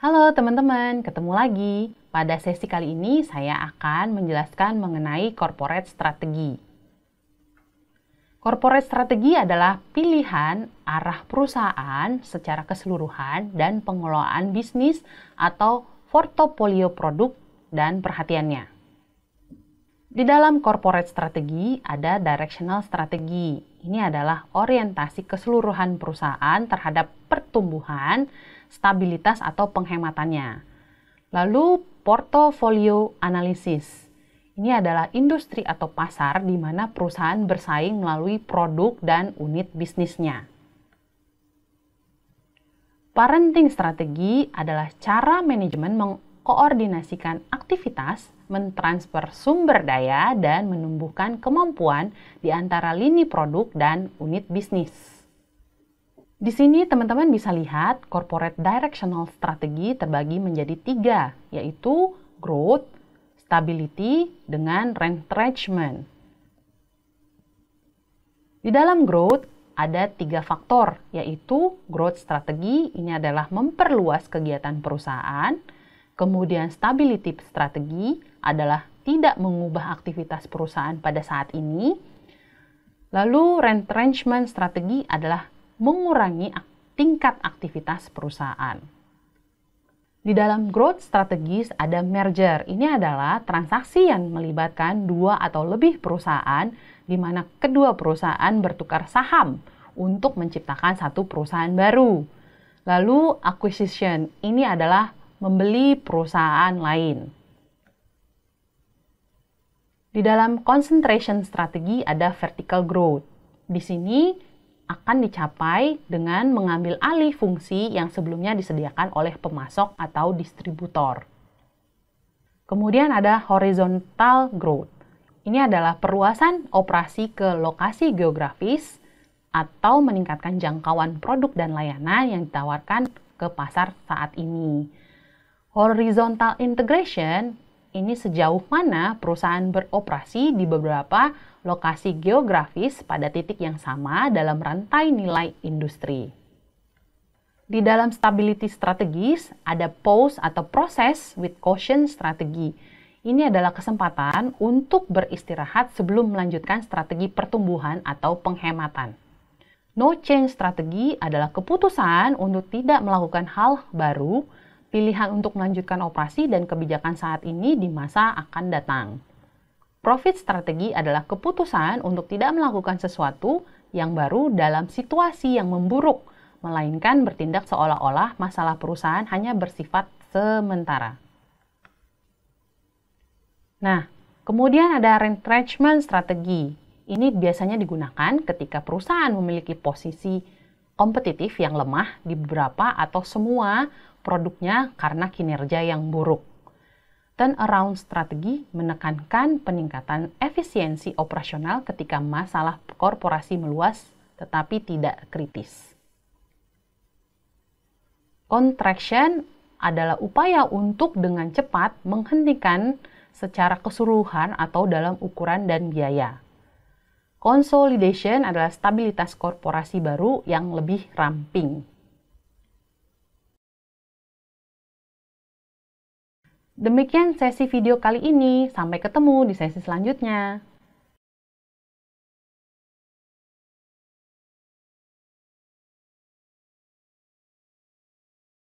Halo teman-teman, ketemu lagi. Pada sesi kali ini saya akan menjelaskan mengenai corporate strategy. Corporate strategy adalah pilihan arah perusahaan secara keseluruhan dan pengelolaan bisnis atau portofolio produk dan perhatiannya. Di dalam corporate strategy ada directional strategy. Ini adalah orientasi keseluruhan perusahaan terhadap per pertumbuhan, stabilitas atau penghematannya. Lalu portofolio analisis. Ini adalah industri atau pasar di mana perusahaan bersaing melalui produk dan unit bisnisnya. Parenting strategi adalah cara manajemen mengkoordinasikan aktivitas, mentransfer sumber daya, dan menumbuhkan kemampuan di antara lini produk dan unit bisnis. Di sini teman-teman bisa lihat corporate directional strategy terbagi menjadi tiga, yaitu growth, stability, dengan retrenchment. Di dalam growth, ada tiga faktor, yaitu growth strategy, ini adalah memperluas kegiatan perusahaan, kemudian stability strategy adalah tidak mengubah aktivitas perusahaan pada saat ini, lalu retrenchment strategy adalah mengurangi tingkat aktivitas perusahaan. Di dalam growth strategis ada merger. Ini adalah transaksi yang melibatkan dua atau lebih perusahaan di mana kedua perusahaan bertukar saham untuk menciptakan satu perusahaan baru. Lalu acquisition ini adalah membeli perusahaan lain. Di dalam concentration strategi ada vertical growth. Di sini akan dicapai dengan mengambil alih fungsi yang sebelumnya disediakan oleh pemasok atau distributor. Kemudian ada horizontal growth. Ini adalah perluasan operasi ke lokasi geografis atau meningkatkan jangkauan produk dan layanan yang ditawarkan ke pasar saat ini. Horizontal integration ini sejauh mana perusahaan beroperasi di beberapa lokasi geografis pada titik yang sama dalam rantai nilai industri. Di dalam stability strategis ada pause atau proses with caution strategi. Ini adalah kesempatan untuk beristirahat sebelum melanjutkan strategi pertumbuhan atau penghematan. No change strategi adalah keputusan untuk tidak melakukan hal baru pilihan untuk melanjutkan operasi dan kebijakan saat ini di masa akan datang. Profit strategi adalah keputusan untuk tidak melakukan sesuatu yang baru dalam situasi yang memburuk, melainkan bertindak seolah-olah masalah perusahaan hanya bersifat sementara. Nah, kemudian ada retrenchment strategi. Ini biasanya digunakan ketika perusahaan memiliki posisi kompetitif yang lemah di beberapa atau semua produknya karena kinerja yang buruk. Turnaround strategi menekankan peningkatan efisiensi operasional ketika masalah korporasi meluas tetapi tidak kritis. Contraction adalah upaya untuk dengan cepat menghentikan secara keseluruhan atau dalam ukuran dan biaya. Consolidation adalah stabilitas korporasi baru yang lebih ramping. Demikian sesi video kali ini, sampai ketemu di sesi selanjutnya.